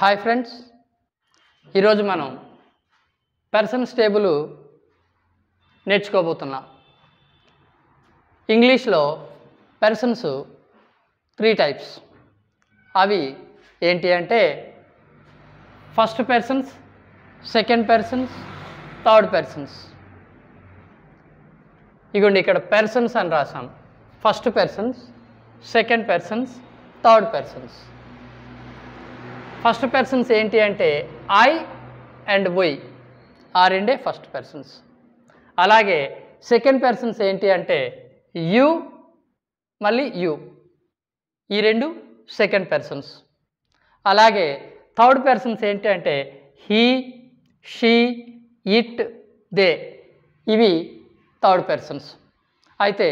hi friends ఈరోజు మనం persons table నేర్చుకోబోతున్నాం ఇంగ్లీష్లో పర్సన్స్ త్రీ టైప్స్ అవి ఏంటి అంటే first persons second persons third persons ఇగోండి ఇక్కడ పర్సన్స్ అని రాసాం first persons second persons third persons first persons ఏంటి అంటే ఐ అండ్ వై ఆ రెండే ఫస్ట్ పర్సన్స్ అలాగే సెకండ్ పర్సన్స్ ఏంటి అంటే యు మళ్ళీ యు ఈ రెండు సెకండ్ పర్సన్స్ అలాగే థర్డ్ పర్సన్స్ ఏంటి అంటే హీ షీ ఇట్ దే ఇవి థర్డ్ పర్సన్స్ అయితే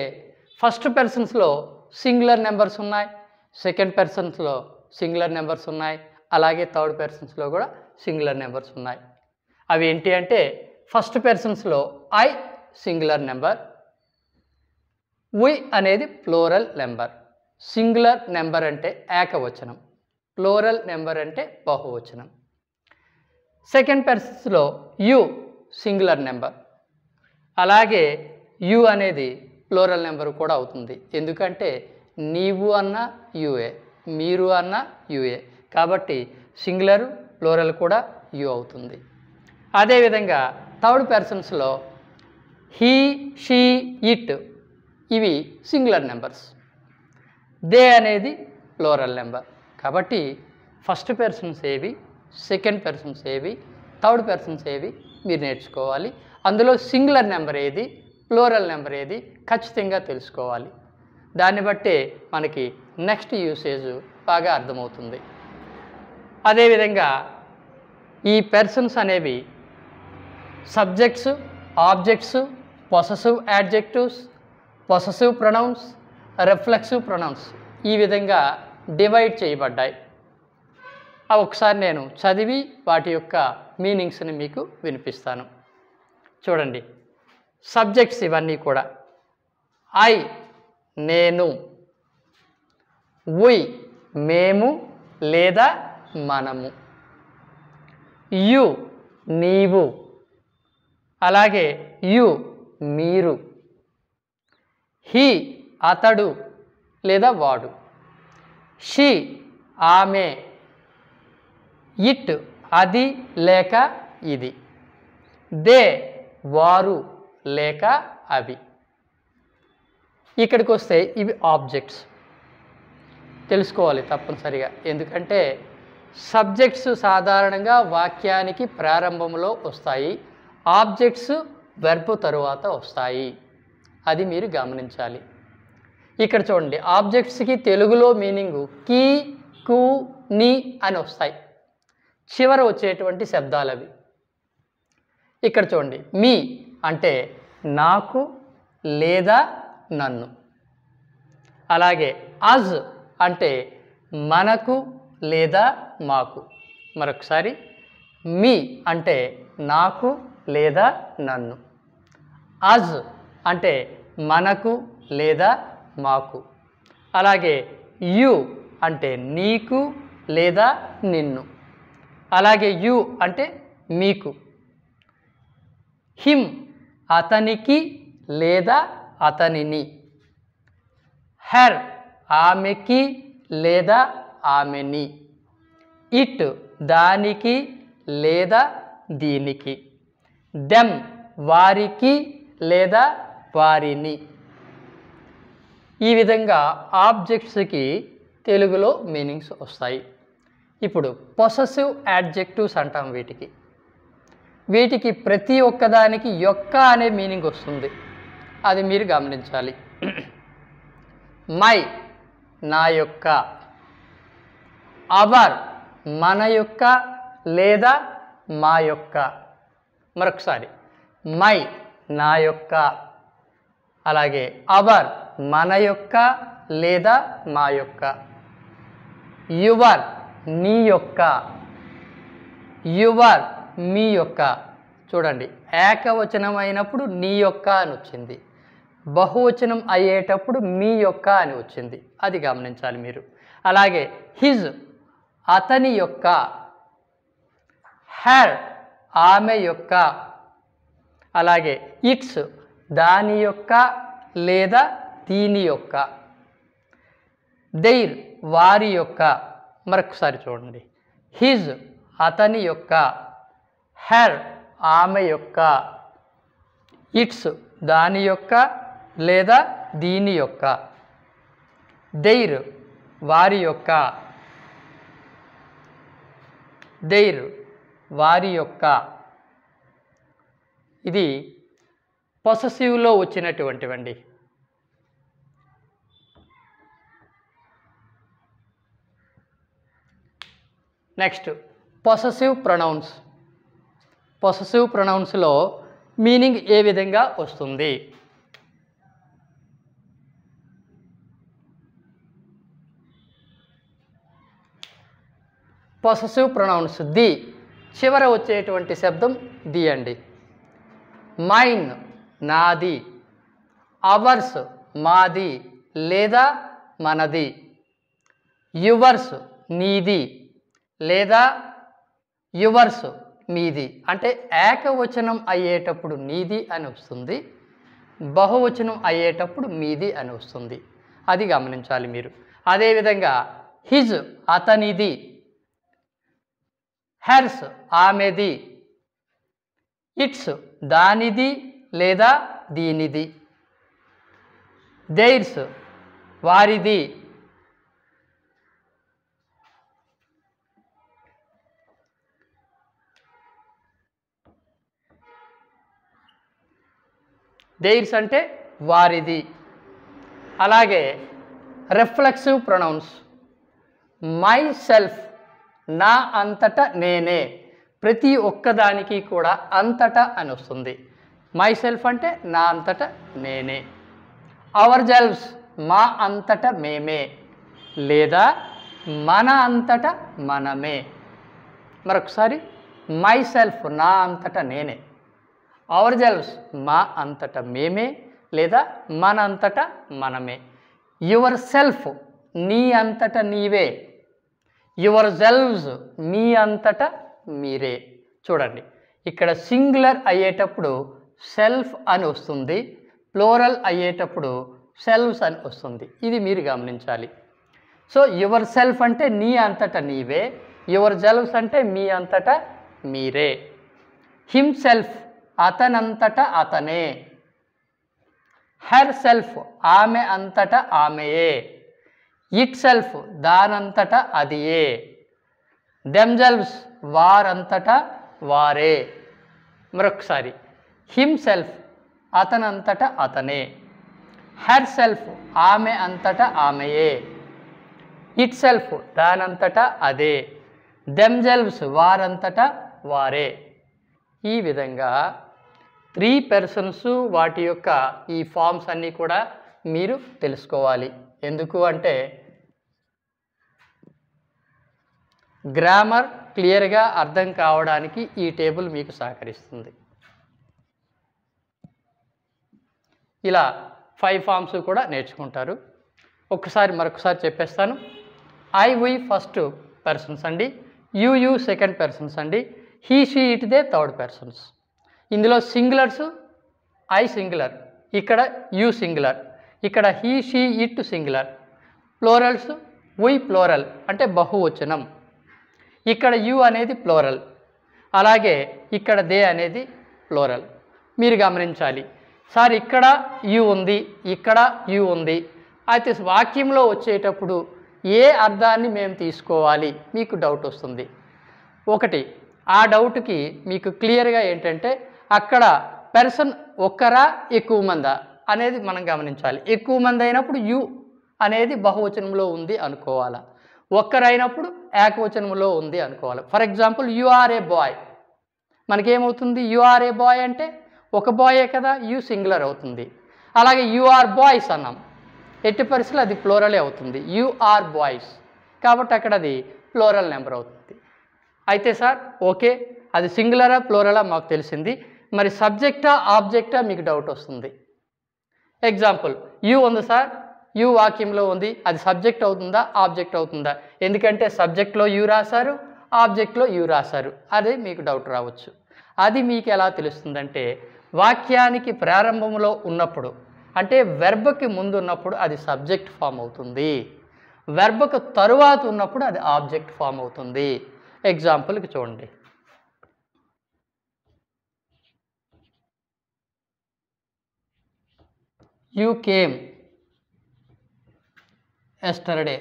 ఫస్ట్ పర్సన్స్లో సింగులర్ నెంబర్స్ ఉన్నాయి సెకండ్ పర్సన్స్లో సింగులర్ నెంబర్స్ ఉన్నాయి అలాగే థర్డ్ పర్సన్స్లో కూడా సింగులర్ నెంబర్స్ ఉన్నాయి అవి ఏంటి అంటే ఫస్ట్ పర్సన్స్లో ఐ సింగులర్ నెంబర్ వి అనేది ప్లోరల్ నెంబర్ సింగులర్ నెంబర్ అంటే ఏకవచనం ప్లోరల్ నెంబర్ అంటే బహువచనం సెకండ్ పర్సన్స్లో యు సింగులర్ నెంబర్ అలాగే యు అనేది ప్లోరల్ నెంబర్ కూడా అవుతుంది ఎందుకంటే నీవు అన్న యుఏ మీరు అన్న యుఏ కాబట్టి సింగులర్ ప్లోరల్ కూడా యు అవుతుంది అదేవిధంగా థర్డ్ పర్సన్స్లో హీ షీ ఇట్ ఇవి సింగులర్ నెంబర్స్ దే అనేది ప్లోరల్ నెంబర్ కాబట్టి ఫస్ట్ పర్సన్స్ ఏవి సెకండ్ పర్సన్స్ ఏవి థర్డ్ పర్సన్స్ ఏవి మీరు నేర్చుకోవాలి అందులో సింగులర్ నెంబర్ ఏది ప్లోరల్ నెంబర్ ఏది ఖచ్చితంగా తెలుసుకోవాలి దాన్ని బట్టే మనకి నెక్స్ట్ యూసేజ్ బాగా అర్థమవుతుంది అదేవిధంగా ఈ పెర్సన్స్ అనేవి subjects objects possessive adjectives possessive pronouns reflexive pronouns ఈ విధంగా డివైడ్ చేయబడ్డాయి అవి ఒకసారి నేను చదివి వాటి యొక్క మీనింగ్స్ని మీకు వినిపిస్తాను చూడండి సబ్జెక్ట్స్ ఇవన్నీ కూడా ఐ నేను ఉయ్ మేము లేదా మనము యు నీవు అలాగే యు మీరు హీ అతడు లేదా వాడు షీ ఆమె ఇట్ అది లేక ఇది దే వారు లేక అవి ఇక్కడికి వస్తే ఇవి ఆబ్జెక్ట్స్ తెలుసుకోవాలి తప్పనిసరిగా ఎందుకంటే సబ్జెక్ట్స్ సాధారణంగా వాక్యానికి ప్రారంభంలో వస్తాయి ఆబ్జెక్ట్స్ వెర్బ్ తరువాత వస్తాయి అది మీరు గమనించాలి ఇక్కడ చూడండి ఆబ్జెక్ట్స్కి తెలుగులో మీనింగు కీ కు ని అని వస్తాయి చివర వచ్చేటువంటి శబ్దాలు అవి ఇక్కడ చూడండి మీ అంటే నాకు లేదా నన్ను అలాగే అజ్ అంటే మనకు లేదా మాకు మరొకసారి మీ అంటే నాకు లేదా నన్ను అజ్ అంటే మనకు లేదా మాకు అలాగే యు అంటే నీకు లేదా నిన్ను అలాగే యు అంటే మీకు హిమ్ అతనికి లేదా అతనిని హెర్ ఆమెకి లేదా ఆమెని ఇట్ దానికి లేదా దీనికి దెమ్ వారికి లేదా వారిని ఈ విధంగా ఆబ్జెక్ట్స్కి తెలుగులో మీనింగ్స్ వస్తాయి ఇప్పుడు పొసెసివ్ యాడ్జెక్టివ్స్ అంటాం వీటికి వీటికి ప్రతి ఒక్కదానికి యొక్క అనే మీనింగ్ వస్తుంది అది మీరు గమనించాలి మై నా యొక్క అవర్ మన యొక్క లేదా మా యొక్క మరొకసారి మై నా యొక్క అలాగే అవర్ మన యొక్క లేదా మా యొక్క యువర్ నీ యొక్క యువర్ మీ యొక్క చూడండి ఏకవచనం అయినప్పుడు నీ యొక్క అని వచ్చింది బహువచనం అయ్యేటప్పుడు మీ యొక్క అని వచ్చింది అది గమనించాలి మీరు అలాగే హిజ్ అతని యొక్క హ్యార్ ఆమె యొక్క అలాగే ఇట్స్ దాని యొక్క లేదా దీని యొక్క దెయిర్ వారి యొక్క మరొకసారి చూడండి హిజ్ అతని యొక్క హెర్ ఆమె యొక్క ఇట్స్ దాని యొక్క లేదా దీని యొక్క దెయిర్ వారి యొక్క దైర్ వారి యొక్క ఇది పొససివ్లో వచ్చినటువంటివండి నెక్స్ట్ పొససివ్ ప్రొనౌన్స్ పొససివ్ ప్రొనౌన్స్లో మీనింగ్ ఏ విధంగా వస్తుంది పొససివ్ ప్రొనౌన్స్ ది చివర వచ్చేటువంటి శబ్దం ది అండి మైన్ నాది అవర్స్ మాది లేదా మనది యువర్స్ నీది లేదా యువర్స్ మీది అంటే ఏకవచనం అయ్యేటప్పుడు నీది అని వస్తుంది బహువచనం అయ్యేటప్పుడు మీది అని వస్తుంది అది గమనించాలి మీరు అదేవిధంగా హిజ్ అతనిది హెర్స్ ఆమెది ఇట్స్ దానిది లేదా దీనిది దైర్స్ వారిది దైర్స్ అంటే వారిది అలాగే రెఫ్లెక్సివ్ ప్రొనౌన్స్ మై సెల్ఫ్ నా అంతట నేనే ప్రతి ఒక్కదానికి కూడా అంతట అని వస్తుంది మై సెల్ఫ్ అంటే నా అంతట నేనే అవర్ జెల్వ్స్ మా అంతట మేమే లేదా మన అంతట మనమే మరొకసారి మై సెల్ఫ్ నా అంతట నేనే అవర్ జెల్వ్స్ మా అంతట మేమే లేదా మన అంతట మనమే యువర్ సెల్ఫ్ నీ అంతట నీవే యువర్ సెల్వ్స్ మీ అంతటా మీరే చూడండి ఇక్కడ సింగులర్ అయ్యేటప్పుడు సెల్ఫ్ అని వస్తుంది ప్లోరల్ అయ్యేటప్పుడు సెల్వ్స్ అని వస్తుంది ఇది మీరు గమనించాలి సో యువర్ సెల్ఫ్ అంటే నీ అంతటా నీవే యువర్ జెల్వ్స్ అంటే మీ అంతటా మీరే హిమ్ సెల్ఫ్ అతనంతటా అతనే హెర్ సెల్ఫ్ ఆమె అంతటా ఆమెయే ఇట్ సెల్ఫ్ దానంతట అది ఏ దెమ్జెల్వ్స్ వారంతటా వారే మరొకసారి హిమ్ సెల్ఫ్ అతనంతట అతనే హెర్ సెల్ఫ్ ఆమె అంతటా ఆమెయే ఇట్ సెల్ఫ్ దానంతటా అదే దెమ్జెల్వ్స్ వారంతటా వారే ఈ విధంగా త్రీ పెర్సన్స్ వాటి యొక్క ఈ ఫామ్స్ అన్నీ కూడా మీరు తెలుసుకోవాలి ఎందుకు అంటే గ్రామర్ క్లియర్గా అర్థం కావడానికి ఈ టేబుల్ మీకు సహకరిస్తుంది ఇలా ఫైవ్ ఫామ్స్ కూడా నేర్చుకుంటారు ఒకసారి మరొకసారి చెప్పేస్తాను ఐ వి ఫస్ట్ పర్సన్స్ అండి యు యు సెకండ్ పర్సన్స్ అండి he she it they third persons ఇందులో సింగులర్స్ ఐ సింగులర్ ఇక్కడ యు సింగులర్ ఇక్కడ he she it singular plurals we plural అంటే బహువచనం ఇక్కడ యు అనేది ప్లోరల్ అలాగే ఇక్కడ దే అనేది ప్లోరల్ మీరు గమనించాలి సార్ ఇక్కడ యు ఉంది ఇక్కడ యు ఉంది అయితే వాక్యంలో వచ్చేటప్పుడు ఏ అర్థాన్ని మేము తీసుకోవాలి మీకు డౌట్ వస్తుంది ఒకటి ఆ డౌట్కి మీకు క్లియర్గా ఏంటంటే అక్కడ పెర్సన్ ఒక్కరా ఎక్కువ మందా అనేది మనం గమనించాలి ఎక్కువ మంది అయినప్పుడు యు అనేది బహువచనంలో ఉంది అనుకోవాలా ఒక్కరైనప్పుడు ఏకవచనంలో ఉంది అనుకోవాలి for example you are a boy మనకేమవుతుంది యు ఆర్ ఏ బాయ్ అంటే ఒక బాయే కదా యు సింగులర్ అవుతుంది అలాగే యు ఆర్ బాయ్స్ అన్నాం ఎట్టి పరిస్థితులు అది ప్లోరలే అవుతుంది యు ఆర్ బాయ్స్ కాబట్టి అక్కడ అది ప్లోరల్ నెంబర్ అవుతుంది అయితే సార్ ఓకే అది సింగులరా ప్లోరలా మాకు తెలిసింది మరి సబ్జెక్టా ఆబ్జెక్టా మీకు డౌట్ వస్తుంది ఎగ్జాంపుల్ యూ ఉంది సార్ యు వాక్యంలో ఉంది అది సబ్జెక్ట్ అవుతుందా ఆబ్జెక్ట్ అవుతుందా ఎందుకంటే సబ్జెక్ట్లో యు రాశారు ఆబ్జెక్ట్లో యు రాశారు అది మీకు డౌట్ రావచ్చు అది మీకు ఎలా తెలుస్తుందంటే వాక్యానికి ప్రారంభంలో ఉన్నప్పుడు అంటే వెర్బకి ముందు ఉన్నప్పుడు అది సబ్జెక్ట్ ఫామ్ అవుతుంది వెర్బకు తరువాత ఉన్నప్పుడు అది ఆబ్జెక్ట్ ఫామ్ అవుతుంది ఎగ్జాంపుల్కి చూడండి యూ కేమ్ ఎస్టర్డే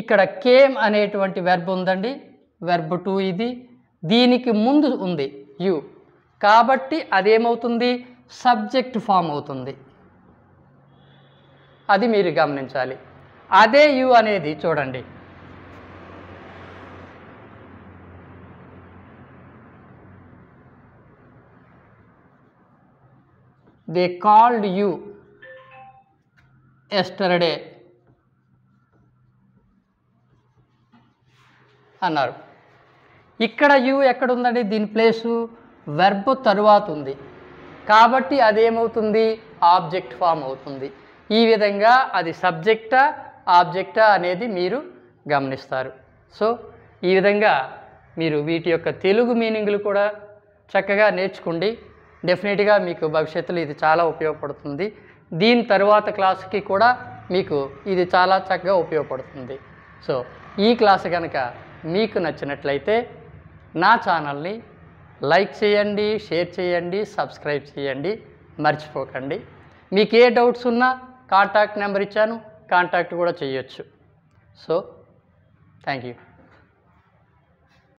ఇక్కడ కేమ్ అనేటువంటి వెర్బ్ ఉందండి వెర్బ్ టూ ఇది దీనికి ముందు ఉంది యు కాబట్టి అదేమవుతుంది సబ్జెక్ట్ ఫామ్ అవుతుంది అది మీరు గమనించాలి అదే యు అనేది చూడండి దే కాల్డ్ యూ ఎస్టర్డే అన్నారు ఇక్కడ యు ఉందండి దీని ప్లేసు వెర్బ్ తరువాత ఉంది కాబట్టి అదేమవుతుంది ఆబ్జెక్ట్ ఫామ్ అవుతుంది ఈ విధంగా అది సబ్జెక్టా ఆబ్జెక్టా అనేది మీరు గమనిస్తారు సో ఈ విధంగా మీరు వీటి యొక్క తెలుగు మీనింగ్లు కూడా చక్కగా నేర్చుకోండి డెఫినెట్గా మీకు భవిష్యత్తులో ఇది చాలా ఉపయోగపడుతుంది దీని తరువాత క్లాసుకి కూడా మీకు ఇది చాలా చక్కగా ఉపయోగపడుతుంది సో ఈ క్లాసు కనుక మీకు నచ్చినట్లయితే నా ఛానల్ని లైక్ చేయండి షేర్ చేయండి సబ్స్క్రైబ్ చేయండి మర్చిపోకండి మీకు ఏ డౌట్స్ ఉన్నా కాంటాక్ట్ నెంబర్ ఇచ్చాను కాంటాక్ట్ కూడా చేయొచ్చు సో థ్యాంక్ యూ